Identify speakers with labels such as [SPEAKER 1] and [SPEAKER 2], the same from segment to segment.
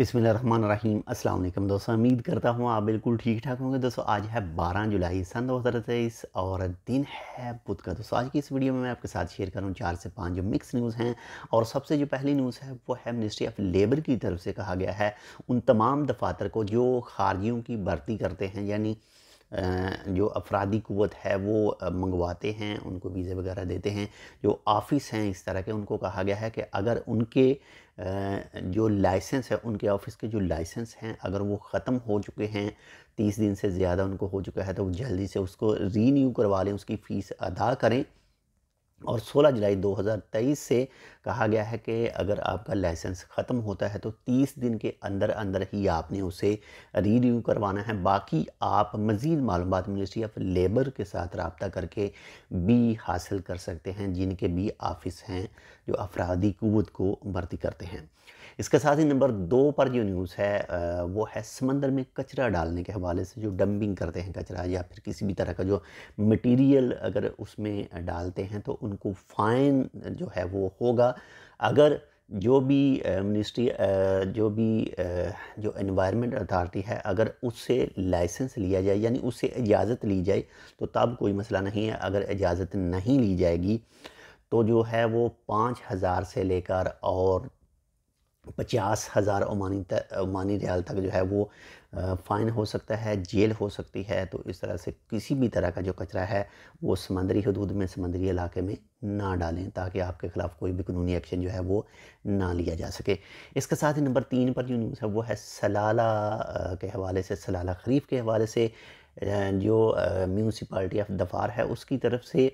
[SPEAKER 1] बिसमिल्ल run रहीम अस्सलाम वालेकुम दोस्तों उम्मीद करता हूँ आप बिल्कुल ठीक ठाक होंगे दोस्तों आज है 12 जुलाई सन दो हज़ार तेईस और दिन है बुध का दोस्तों आज की इस वीडियो में मैं आपके साथ शेयर करूँ चार से पाँच जो मिक्स न्यूज़ हैं और सबसे जो पहली न्यूज़ है वो है मिनिस्ट्री ऑफ लेबर की तरफ से कहा गया है उन तमाम दफातर को जो खारजियों की भर्ती करते हैं यानी जो अफराधी क़वत है वो मंगवाते हैं उनको वीज़े वगैरह देते हैं जो ऑफ़िस हैं इस तरह के उनको कहा गया है कि अगर उनके जो लाइसेंस है उनके ऑफ़िस के जो लाइसेंस हैं अगर वो ख़त्म हो चुके हैं तीस दिन से ज़्यादा उनको हो चुका है तो जल्दी से उसको रीन्यू करवा लें उसकी फ़ीस अदा करें और 16 जुलाई 2023 से कहा गया है कि अगर आपका लाइसेंस ख़त्म होता है तो 30 दिन के अंदर अंदर ही आपने उसे रीन्यू करवाना है बाकी आप मज़ीद मालूम मिनिस्ट्री ऑफ लेबर के साथ रबता करके भी हासिल कर सकते हैं जिनके भी ऑफिस हैं जो अफराधी क़वत को भर्ती करते हैं इसके साथ ही नंबर दो पर जो न्यूज़ है वो है समंदर में कचरा डालने के हवाले से जो डंपिंग करते हैं कचरा या फिर किसी भी तरह का जो मटीरियल अगर उसमें डालते हैं तो उनको फ़ाइन जो है वो होगा अगर जो भी मिनिस्ट्री जो भी जो इन्वायरमेंट अथॉरिटी है अगर उससे लाइसेंस लिया जाए यानी उससे इजाज़त ली जाए तो तब कोई मसला नहीं है अगर इजाज़त नहीं ली जाएगी तो जो है वो पाँच हज़ार से लेकर और पचास हज़ार ओमानी ओमानी रियाल तक जो है वो फ़ाइन हो सकता है जेल हो सकती है तो इस तरह से किसी भी तरह का जो कचरा है वो समंदरी हदूद में समंदरी इलाके में ना डालें ताकि आपके ख़िलाफ़ कोई भी कानूनी एक्शन जो है वो ना लिया जा सके इसके साथ ही नंबर तीन पर जो न्यूज़ है वो है सलाला के हवाले से सलाला खरीफ के हवाले से जो म्यूनसिपाली ऑफ दफार है उसकी तरफ से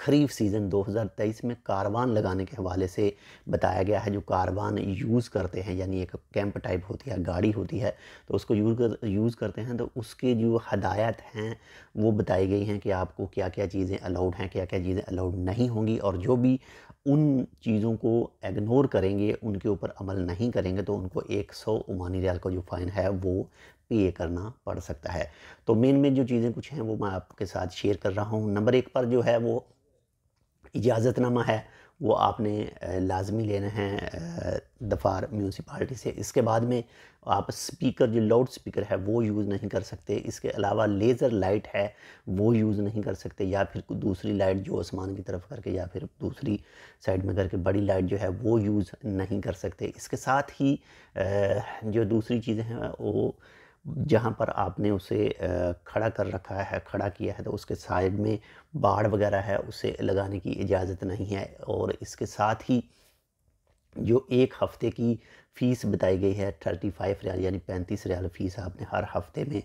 [SPEAKER 1] खरीफ सीज़न 2023 में कारवान लगाने के हवाले से बताया गया है जो कारवान यूज़ करते हैं यानी एक कैंप टाइप होती है गाड़ी होती है तो उसको यूज़ कर यूज़ करते हैं तो उसके जो हदायत हैं वो बताई गई हैं कि आपको क्या क्या चीज़ें अलाउड हैं क्या क्या चीज़ें अलाउड नहीं होंगी और जो भी उन चीज़ों को इग्नोर करेंगे उनके ऊपर अमल नहीं करेंगे तो उनको एक सौ ओमानी रियाल का जो फ़ाइन है वो पे करना पड़ सकता है तो मेन मेन जो चीज़ें कुछ हैं वो मैं आपके साथ शेयर कर रहा हूँ नंबर एक पर जो है वो इजाज़तनामा है वो आपने लाजमी लेना है दफ़ार म्यूनसिपाल्टी से इसके बाद में आप स्पीकर जो लाउड स्पीकर है वो यूज़ नहीं कर सकते इसके अलावा लेज़र लाइट है वो यूज़ नहीं कर सकते या फिर दूसरी लाइट जो आसमान की तरफ करके या फिर दूसरी साइड में करके बड़ी लाइट जो है वो यूज़ नहीं कर सकते इसके साथ ही जो दूसरी चीज़ें हैं वो जहाँ पर आपने उसे खड़ा कर रखा है खड़ा किया है तो उसके साइड में बाड़ वगैरह है उसे लगाने की इजाज़त नहीं है और इसके साथ ही जो एक हफ़्ते की फ़ीस बताई गई है थर्टी फाइव रियाल यानी पैंतीस रियाल फ़ीस आपने हर हफ्ते में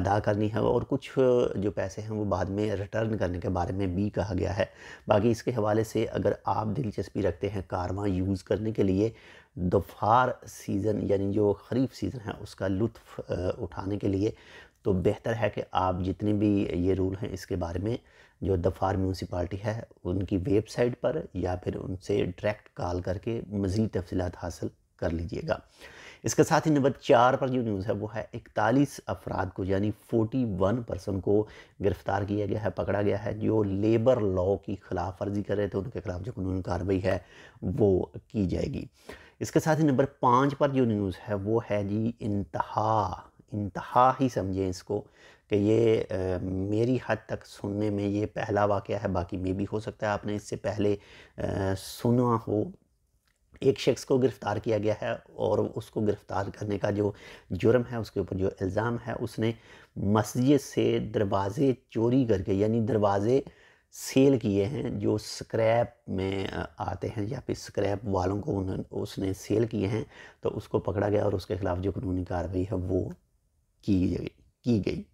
[SPEAKER 1] अदा करनी है और कुछ जो पैसे हैं वो बाद में रिटर्न करने के बारे में भी कहा गया है बाकी इसके हवाले से अगर आप दिलचस्पी रखते हैं कारवा यूज़ करने के लिए दोफार सीज़न यानी जो खरीफ सीज़न है उसका लुत्फ़ उठाने के लिए तो बेहतर है कि आप जितने भी ये रूल हैं इसके बारे में जो दफार म्यूनसिपाल्टी है उनकी वेबसाइट पर या फिर उनसे डायरेक्ट कॉल करके मज़ीद तफसीत हासिल कर लीजिएगा इसके साथ ही नंबर चार पर जो न्यूज़ है वो है इकतालीस अफराद को यानी फोर्टी वन पर्सन को गिरफ्तार किया गया है पकड़ा गया है जो लेबर लॉ की खिलाफ वर्जी कर रहे थे उनके खिलाफ जो कानूनी कार्रवाई है वो की जाएगी इसके साथ ही नंबर पाँच पर जो न्यूज़ है वो है जी इंतहा इंतहा ही समझें इसको कि ये आ, मेरी हद तक सुनने में ये पहला वाक़ है बाकी मे भी हो सकता है आपने इससे पहले आ, सुना हो एक शख्स को गिरफ़्तार किया गया है और उसको गिरफ़्तार करने का जो जुर्म है उसके ऊपर जो इल्ज़ाम है उसने मस्जिद से दरवाज़े चोरी करके यानी दरवाज़े सेल किए हैं जो स्क्रैप में आते हैं या फिर स्क्रैप वालों को उसने सेल किए हैं तो उसको पकड़ा गया और उसके ख़िलाफ़ जो कानूनी कार्रवाई है वो की गई की गई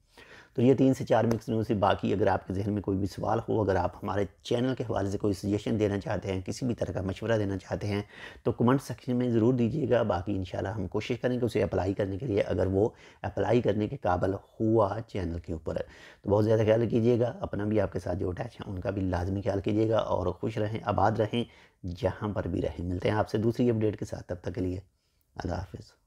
[SPEAKER 1] तो ये तीन से चार मिक्स न्यूज़ है बाकी अगर आपके जहन में कोई भी सवाल हो अगर आप हमारे चैनल के हवाले से कोई सजेशन देना चाहते हैं किसी भी तरह का मशवरा देना चाहते हैं तो कमेंट सेक्शन में ज़रूर दीजिएगा बाकी इन हम कोशिश करेंगे उसे अप्लाई करने के लिए अगर वो अप्लाई करने के काबल हुआ चैनल के ऊपर तो बहुत ज़्यादा ख्याल कीजिएगा अपना भी आपके साथ जो अटैच है उनका भी लाजमी ख्याल कीजिएगा और खुश रहें आबाद रहें जहाँ पर भी रहें मिलते हैं आपसे दूसरी अपडेट के साथ तब तक के लिए अल्लाह हाफिज़